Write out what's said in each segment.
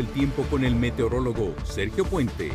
El tiempo con el meteorólogo Sergio Puente.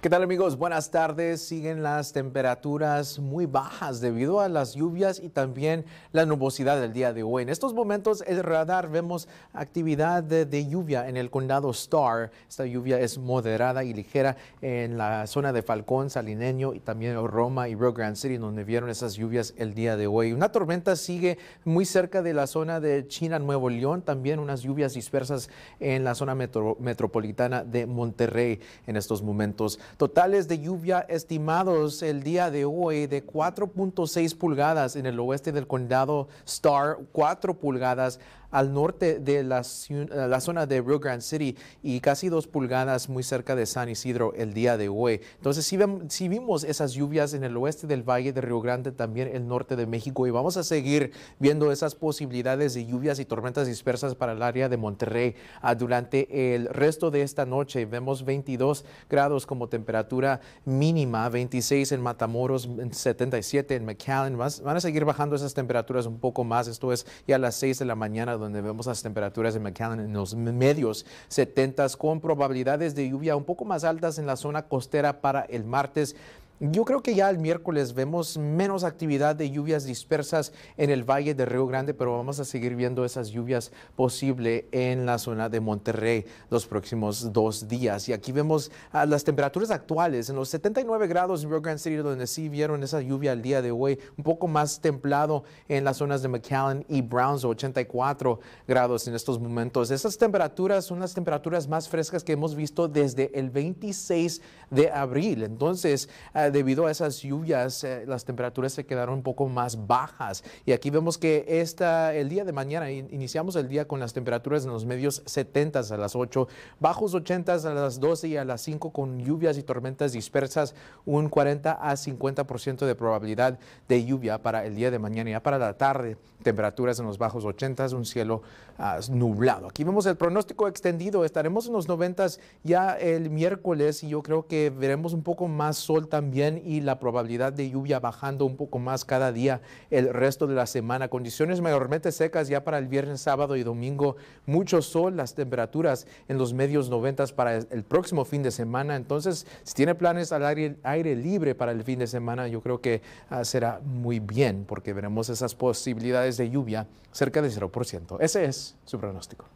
¿Qué tal amigos? Buenas tardes. Siguen las temperaturas muy bajas debido a las lluvias y también la nubosidad del día de hoy. En estos momentos el radar vemos actividad de, lluvia en el condado Star. Esta lluvia es moderada y ligera en la zona de Falcón, Salineño y también Roma y Rio Grande City donde vieron esas lluvias el día de hoy. Una tormenta sigue muy cerca de la zona de China, Nuevo León. También unas lluvias dispersas en la zona metropolitana de Monterrey en estos momentos. Totales de lluvia estimados el día de hoy de 4.6 pulgadas en el oeste del condado Star, 4 pulgadas al norte de eh, la, zona de Rio Grande City y casi dos pulgadas muy cerca de San Isidro el día de hoy. Entonces, si, si vimos esas lluvias en el oeste del Valle de Rio Grande, también el norte de México, y vamos a seguir viendo esas posibilidades de lluvias y tormentas dispersas para el área de Monterrey ah, durante el resto de esta noche. Vemos 22 grados como temperatura mínima, 26 en Matamoros, 77 en McAllen. van a seguir bajando esas temperaturas un poco más. Esto es ya a las 6 de la mañana donde vemos las temperaturas de McAllen en los medios 70 con probabilidades de lluvia un poco más altas en la zona costera para el martes. Yo creo que ya el miércoles vemos menos actividad de lluvias dispersas en el Valle de Río Grande, pero vamos a seguir viendo esas lluvias posible en la zona de Monterrey los próximos dos días. Y aquí vemos ah, las temperaturas actuales en los 79 grados en Rio Grande City, donde sí vieron esa lluvia el día de hoy, un poco más templado en las zonas de McAllen y Browns, 84 grados en estos momentos. Esas temperaturas son las temperaturas más frescas que hemos visto desde el 26 de abril. Entonces, ah, debido a esas lluvias, eh, las temperaturas se quedaron un poco más bajas. Y aquí vemos que esta, el día de mañana iniciamos el día con las temperaturas en los medios 70 a las 8, bajos 80 a las 12 y a las 5 con lluvias y tormentas dispersas, un 40 a 50% de probabilidad de lluvia para el día de mañana. Ya para la tarde, temperaturas en los bajos 80, un cielo ah, nublado. Aquí vemos el pronóstico extendido. Estaremos en los 90 ya el miércoles y yo creo que veremos un poco más sol también y la probabilidad de lluvia bajando un poco más cada día el resto de la semana. Condiciones mayormente secas ya para el viernes, sábado y domingo. Mucho sol, las temperaturas en los medios 90 para el próximo fin de semana. Entonces, si tiene planes al aire, libre para el fin de semana, yo creo que ah, será muy bien porque veremos esas posibilidades de lluvia cerca del 0%. Ese es su pronóstico.